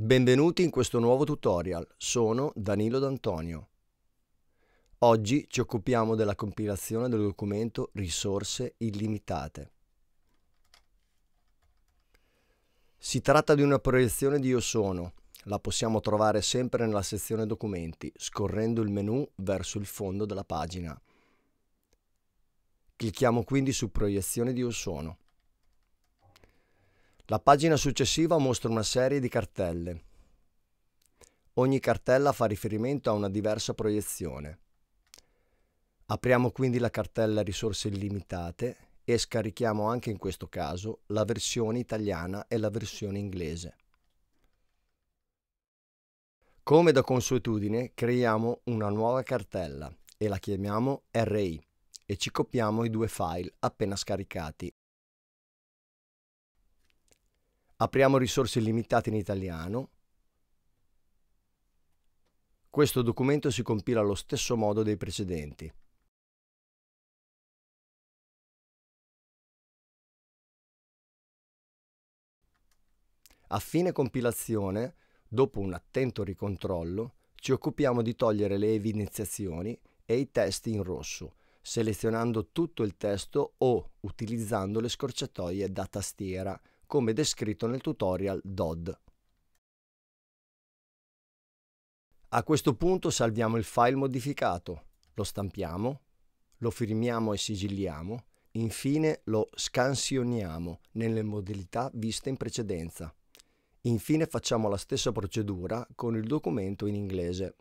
Benvenuti in questo nuovo tutorial, sono Danilo D'Antonio. Oggi ci occupiamo della compilazione del documento Risorse illimitate. Si tratta di una proiezione di Io Sono, la possiamo trovare sempre nella sezione documenti, scorrendo il menu verso il fondo della pagina. Clicchiamo quindi su proiezione di Io Sono. La pagina successiva mostra una serie di cartelle. Ogni cartella fa riferimento a una diversa proiezione. Apriamo quindi la cartella risorse illimitate e scarichiamo anche in questo caso la versione italiana e la versione inglese. Come da consuetudine creiamo una nuova cartella e la chiamiamo RI e ci copiamo i due file appena scaricati apriamo risorse limitate in italiano. Questo documento si compila allo stesso modo dei precedenti. A fine compilazione, dopo un attento ricontrollo, ci occupiamo di togliere le evidenziazioni e i testi in rosso, selezionando tutto il testo o utilizzando le scorciatoie da tastiera come descritto nel tutorial DOD. A questo punto salviamo il file modificato, lo stampiamo, lo firmiamo e sigilliamo, infine lo scansioniamo nelle modalità viste in precedenza. Infine facciamo la stessa procedura con il documento in inglese.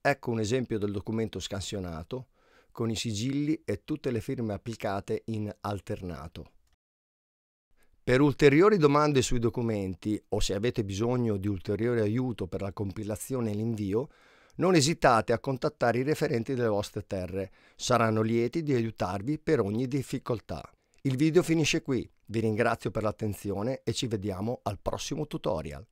Ecco un esempio del documento scansionato con i sigilli e tutte le firme applicate in alternato. Per ulteriori domande sui documenti o se avete bisogno di ulteriore aiuto per la compilazione e l'invio, non esitate a contattare i referenti delle vostre terre, saranno lieti di aiutarvi per ogni difficoltà. Il video finisce qui, vi ringrazio per l'attenzione e ci vediamo al prossimo tutorial.